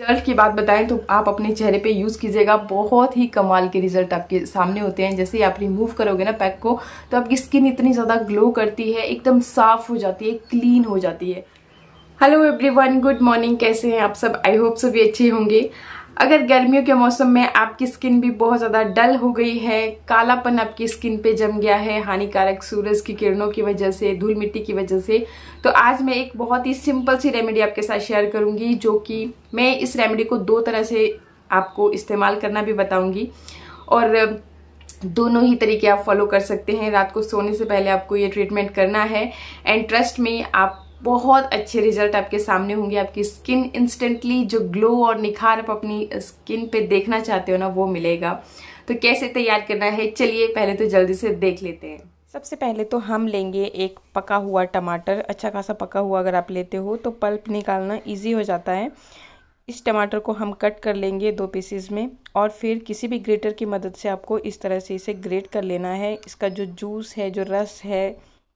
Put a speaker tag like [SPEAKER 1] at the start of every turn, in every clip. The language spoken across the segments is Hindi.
[SPEAKER 1] रिजल्ट की बात बताएं तो आप अपने चेहरे पे यूज़ कीजिएगा बहुत ही कमाल के रिजल्ट आपके सामने होते हैं जैसे ही आप रिमूव करोगे ना पैक को तो आपकी स्किन इतनी ज़्यादा ग्लो करती है एकदम साफ हो जाती है क्लीन हो जाती है हेलो एवरीवन गुड मॉर्निंग कैसे हैं आप सब आई होप सभी अच्छे होंगे अगर गर्मियों के मौसम में आपकी स्किन भी बहुत ज़्यादा डल हो गई है कालापन आपकी स्किन पे जम गया है हानिकारक सूरज की किरणों की वजह से धूल मिट्टी की वजह से तो आज मैं एक बहुत ही सिंपल सी रेमेडी आपके साथ शेयर करूँगी जो कि मैं इस रेमेडी को दो तरह से आपको इस्तेमाल करना भी बताऊंगी और दोनों ही तरीके आप फॉलो कर सकते हैं रात को सोने से पहले आपको ये ट्रीटमेंट करना है एंड ट्रस्ट में आप बहुत अच्छे रिजल्ट आपके सामने होंगे आपकी स्किन इंस्टेंटली जो ग्लो और निखार आप अपनी स्किन पे देखना चाहते हो ना वो मिलेगा तो कैसे तैयार करना है चलिए पहले तो जल्दी से देख लेते हैं सबसे पहले तो हम लेंगे एक पका हुआ टमाटर अच्छा खासा पका हुआ अगर आप लेते हो तो पल्प निकालना ईजी हो जाता है इस टमाटर को हम कट कर लेंगे दो पीसेज में और फिर किसी भी ग्रेटर की मदद से आपको इस तरह से इसे ग्रेट कर लेना है इसका जो जूस है जो रस है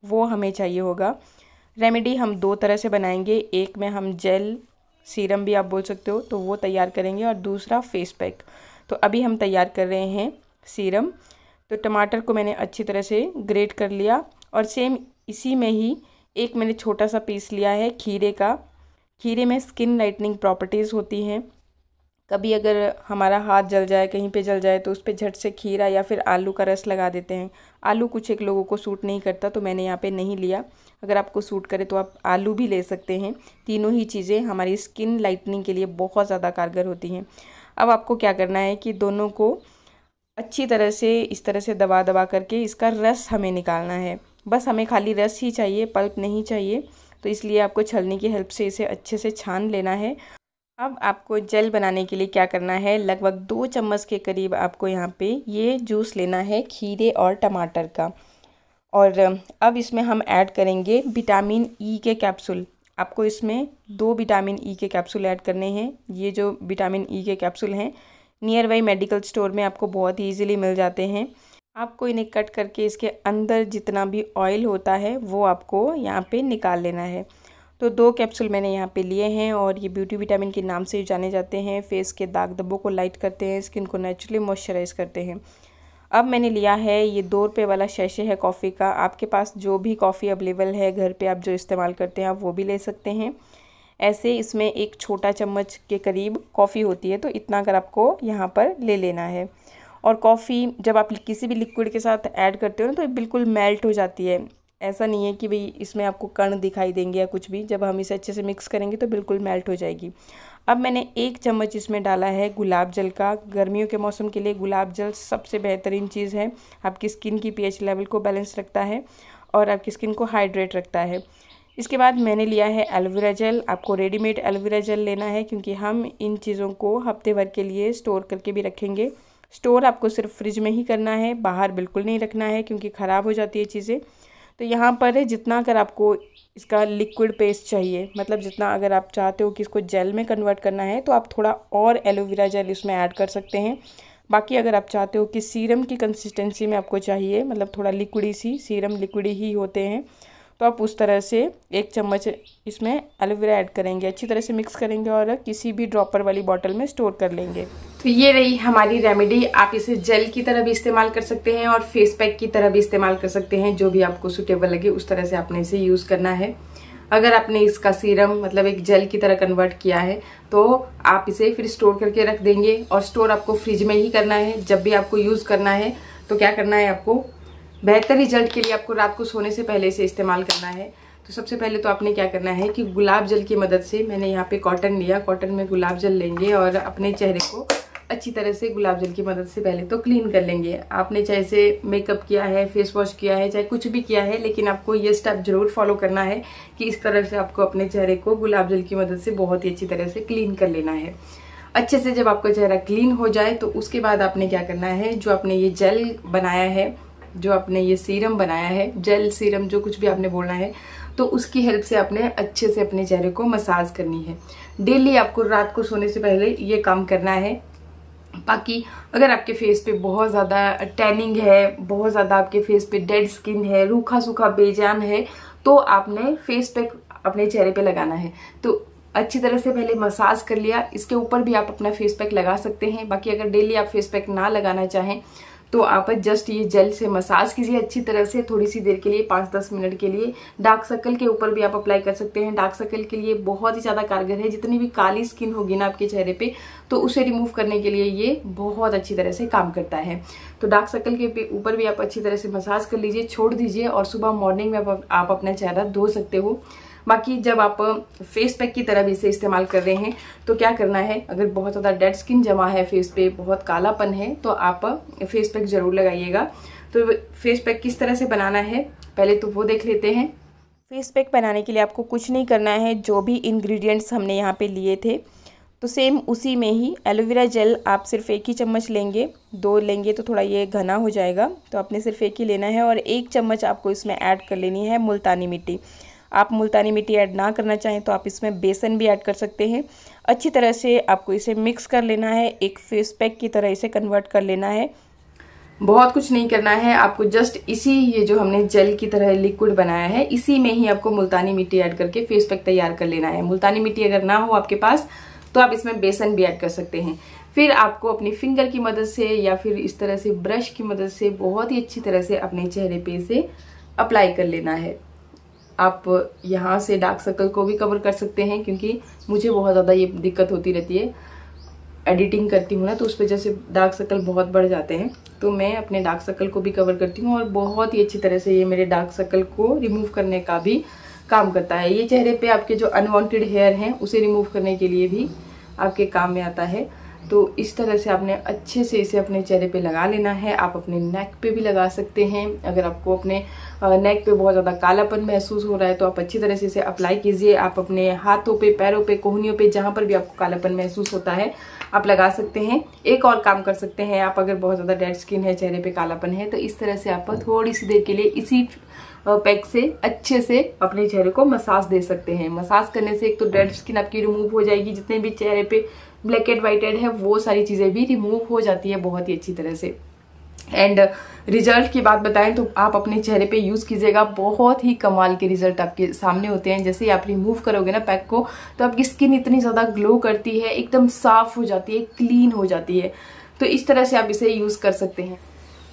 [SPEAKER 1] वो हमें चाहिए होगा रेमेडी हम दो तरह से बनाएंगे एक में हम जेल सीरम भी आप बोल सकते हो तो वो तैयार करेंगे और दूसरा फेस पैक तो अभी हम तैयार कर रहे हैं सीरम तो टमाटर को मैंने अच्छी तरह से ग्रेट कर लिया और सेम इसी में ही एक मैंने छोटा सा पीस लिया है खीरे का खीरे में स्किन लाइटनिंग प्रॉपर्टीज़ होती हैं कभी अगर हमारा हाथ जल जाए कहीं पे जल जाए तो उस पर झट से खीरा या फिर आलू का रस लगा देते हैं आलू कुछ एक लोगों को सूट नहीं करता तो मैंने यहाँ पे नहीं लिया अगर आपको सूट करे तो आप आलू भी ले सकते हैं तीनों ही चीज़ें हमारी स्किन लाइटनिंग के लिए बहुत ज़्यादा कारगर होती हैं अब आपको क्या करना है कि दोनों को अच्छी तरह से इस तरह से दबा दबा करके इसका रस हमें निकालना है बस हमें खाली रस ही चाहिए पल्प नहीं चाहिए तो इसलिए आपको छलनी की हेल्प से इसे अच्छे से छान लेना है अब आपको जेल बनाने के लिए क्या करना है लगभग दो चम्मच के करीब आपको यहाँ पे ये जूस लेना है खीरे और टमाटर का और अब इसमें हम ऐड करेंगे विटामिन ई के कैप्सूल आपको इसमें दो विटामिन ई के कैप्सूल ऐड करने हैं ये जो विटामिन ई के कैप्सूल हैं नियर बाई मेडिकल स्टोर में आपको बहुत ईजीली ईजिली मिल जाते हैं आपको इन्हें कट करके इसके अंदर जितना भी ऑयल होता है वो आपको यहाँ पे निकाल लेना है तो दो कैप्सूल मैंने यहाँ पे लिए हैं और ये ब्यूटी विटामिन के नाम से जाने जाते हैं फेस के दाग दब्बों को लाइट करते हैं स्किन को नेचुरली मॉइस्चराइज करते हैं अब मैंने लिया है ये दो रुपये वाला शैशे है कॉफ़ी का आपके पास जो भी कॉफ़ी अवेलेबल है घर पे आप जो इस्तेमाल करते हैं आप वो भी ले सकते हैं ऐसे इसमें एक छोटा चम्मच के करीब कॉफ़ी होती है तो इतना अगर आपको यहाँ पर ले लेना है और कॉफ़ी जब आप किसी भी लिक्विड के साथ ऐड करते हो ना तो बिल्कुल मेल्ट हो जाती है ऐसा नहीं है कि भाई इसमें आपको कण दिखाई देंगे या कुछ भी जब हम इसे अच्छे से मिक्स करेंगे तो बिल्कुल मेल्ट हो जाएगी अब मैंने एक चम्मच इसमें डाला है गुलाब जल का गर्मियों के मौसम के लिए गुलाब जल सबसे बेहतरीन चीज़ है आपकी स्किन की पीएच लेवल को बैलेंस रखता है और आपकी स्किन को हाइड्रेट रखता है इसके बाद मैंने लिया है एलोवेरा जेल आपको रेडीमेड एलोवेरा जेल लेना है क्योंकि हम इन चीज़ों को हफ्ते भर के लिए स्टोर करके भी रखेंगे स्टोर आपको सिर्फ फ्रिज में ही करना है बाहर बिल्कुल नहीं रखना है क्योंकि ख़राब हो जाती है चीज़ें तो यहाँ पर है जितना अगर आपको इसका लिक्विड पेस्ट चाहिए मतलब जितना अगर आप चाहते हो कि इसको जेल में कन्वर्ट करना है तो आप थोड़ा और एलोवेरा जेल इसमें ऐड कर सकते हैं बाकी अगर आप चाहते हो कि सीरम की कंसिस्टेंसी में आपको चाहिए मतलब थोड़ा लिक्विडी सी सीरम लिक्विडी ही होते हैं तो आप उस तरह से एक चम्मच इसमें एलोवेरा ऐड करेंगे अच्छी तरह से मिक्स करेंगे और किसी भी ड्रॉपर वाली बॉटल में स्टोर कर लेंगे तो ये रही हमारी रेमेडी आप इसे जेल की तरह भी इस्तेमाल कर सकते हैं और फेस पैक की तरह भी इस्तेमाल कर सकते हैं जो भी आपको सुटेबल लगे उस तरह से आपने इसे यूज़ करना है अगर आपने इसका सीरम मतलब एक जेल की तरह कन्वर्ट किया है तो आप इसे फिर स्टोर करके रख देंगे और स्टोर आपको फ्रिज में ही करना है जब भी आपको यूज़ करना है तो क्या करना है आपको बेहतर रिजल्ट के लिए आपको रात को सोने से पहले इसे इस्तेमाल करना है तो सबसे पहले तो आपने क्या करना है कि गुलाब जल की मदद से मैंने यहाँ पे कॉटन लिया कॉटन में गुलाब जल लेंगे और अपने चेहरे को अच्छी तरह से गुलाब जल की मदद से पहले तो क्लीन कर लेंगे आपने चाहे से मेकअप किया है फेस वॉश किया है चाहे कुछ भी किया है लेकिन आपको ये स्टेप जरूर फॉलो करना है कि इस तरह से आपको अपने चेहरे को गुलाब जल की मदद से बहुत ही अच्छी तरह से क्लीन कर लेना है अच्छे से जब आपका चेहरा क्लीन हो जाए तो उसके बाद आपने क्या करना है जो आपने ये जेल बनाया है जो आपने ये सीरम बनाया है जेल सीरम जो कुछ भी आपने बोलना है तो उसकी हेल्प से आपने अच्छे से अपने चेहरे को मसाज करनी है डेली आपको रात को सोने से पहले ये काम करना है बाकी अगर आपके फेस पे बहुत ज़्यादा टैनिंग है बहुत ज़्यादा आपके फेस पे डेड स्किन है रूखा सूखा बेजान है तो आपने फेस पैक अपने चेहरे पे लगाना है तो अच्छी तरह से पहले मसाज कर लिया इसके ऊपर भी आप अपना फेस पैक लगा सकते हैं बाकी अगर डेली आप फेस पैक ना लगाना चाहें तो आप जस्ट ये जेल से मसाज कीजिए अच्छी तरह से थोड़ी सी देर के लिए पाँच दस मिनट के लिए डार्क सर्कल के ऊपर भी आप अप्लाई कर सकते हैं डार्क सर्कल के लिए बहुत ही ज़्यादा कारगर है जितनी भी काली स्किन होगी ना आपके चेहरे पर तो उसे रिमूव करने के लिए ये बहुत अच्छी तरह से काम करता है तो डार्क सर्कल के ऊपर भी आप अच्छी तरह से मसाज कर लीजिए छोड़ दीजिए और सुबह मॉर्निंग में आप, आप अपना चेहरा धो सकते हो बाकी जब आप फेस पैक की तरह भी इसे इस्तेमाल कर रहे हैं तो क्या करना है अगर बहुत ज़्यादा डेड स्किन जमा है फेस पे बहुत कालापन है तो आप फेस पैक ज़रूर लगाइएगा तो फेस पैक किस तरह से बनाना है पहले तो वो देख लेते हैं फेस पैक बनाने के लिए आपको कुछ नहीं करना है जो भी इन्ग्रीडियंट्स हमने यहाँ पर लिए थे तो सेम उसी में ही एलोवेरा जेल आप सिर्फ एक ही चम्मच लेंगे दो लेंगे तो थोड़ा ये घना हो जाएगा तो आपने सिर्फ एक ही लेना है और एक चम्मच आपको इसमें ऐड कर लेनी है मुल्तानी मिट्टी आप मुल्तानी मिट्टी ऐड ना करना चाहें तो आप इसमें बेसन भी ऐड कर सकते हैं अच्छी तरह से आपको इसे मिक्स कर लेना है एक फेस पैक की तरह इसे कन्वर्ट कर लेना है बहुत कुछ नहीं करना है आपको जस्ट इसी ये जो हमने जेल की तरह लिक्विड बनाया है इसी में ही आपको मुल्तानी मिट्टी ऐड करके फेस पैक तैयार कर लेना है मुल्तानी मिट्टी अगर ना हो आपके पास तो आप इसमें बेसन भी ऐड कर सकते हैं फिर आपको अपनी फिंगर की मदद से या फिर इस तरह से ब्रश की मदद से बहुत ही अच्छी तरह से अपने चेहरे पे इसे अप्लाई कर लेना है आप यहाँ से डार्क सर्कल को भी कवर कर सकते हैं क्योंकि मुझे बहुत ज़्यादा ये दिक्कत होती रहती है एडिटिंग करती हूँ ना तो उस वजह से डार्क सर्कल बहुत बढ़ जाते हैं तो मैं अपने डार्क सर्कल को भी कवर करती हूँ और बहुत ही अच्छी तरह से ये मेरे डार्क सर्कल को रिमूव करने का भी काम करता है ये चेहरे पे आपके जो अनवांटेड हेयर हैं उसे रिमूव करने के लिए भी आपके काम में आता है तो इस तरह से आपने अच्छे से इसे अपने चेहरे पे लगा लेना है आप अपने नेक पे भी लगा सकते हैं अगर आपको अपने नेक पे बहुत ज़्यादा कालापन महसूस हो रहा है तो आप अच्छी तरह से इसे अप्लाई कीजिए आप अपने हाथों पे पैरों पे कोहनियों पे जहाँ पर भी आपको कालापन महसूस होता है आप लगा सकते हैं एक और काम कर सकते हैं आप अगर बहुत ज़्यादा डेड स्किन है चेहरे पर कालापन है तो इस तरह से आप थोड़ी सी देर के लिए इसी पैक से अच्छे से अपने चेहरे को मसाज दे सकते हैं मसाज करने से एक तो डेड स्किन आपकी रिमूव हो जाएगी जितने भी चेहरे पे ब्लैक एंड वाइटेड है वो सारी चीज़ें भी रिमूव हो जाती है बहुत ही अच्छी तरह से एंड रिजल्ट की बात बताएं तो आप अपने चेहरे पे यूज़ कीजिएगा बहुत ही कमाल के रिजल्ट आपके सामने होते हैं जैसे ही आप रिमूव करोगे ना पैक को तो आपकी स्किन इतनी ज़्यादा ग्लो करती है एकदम साफ हो जाती है क्लीन हो जाती है तो इस तरह से आप इसे यूज़ कर सकते हैं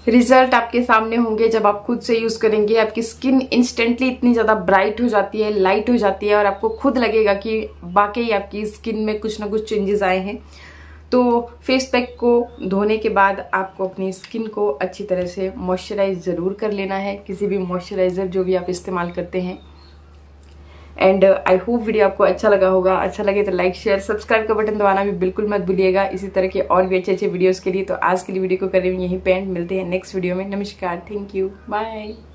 [SPEAKER 1] रिजल्ट आपके सामने होंगे जब आप खुद से यूज करेंगे आपकी स्किन इंस्टेंटली इतनी ज्यादा ब्राइट हो जाती है लाइट हो जाती है और आपको खुद लगेगा कि वाकई आपकी स्किन में कुछ ना कुछ चेंजेस आए हैं तो फेस पैक को धोने के बाद आपको अपनी स्किन को अच्छी तरह से मॉइस्चराइज ज़रूर कर लेना है किसी भी मॉइस्चराइज़र जो भी आप इस्तेमाल करते हैं एंड आई होप वीडियो आपको अच्छा लगा होगा अच्छा लगे तो लाइक शेयर सब्सक्राइब का बटन दबाना भी बिल्कुल मत भूलिएगा इसी तरह के और भी अच्छे अच्छे वीडियोज़ के लिए तो आज के लिए वीडियो को करें यहीं पेंट एंड मिलते हैं नेक्स्ट वीडियो में नमस्कार थैंक यू बाय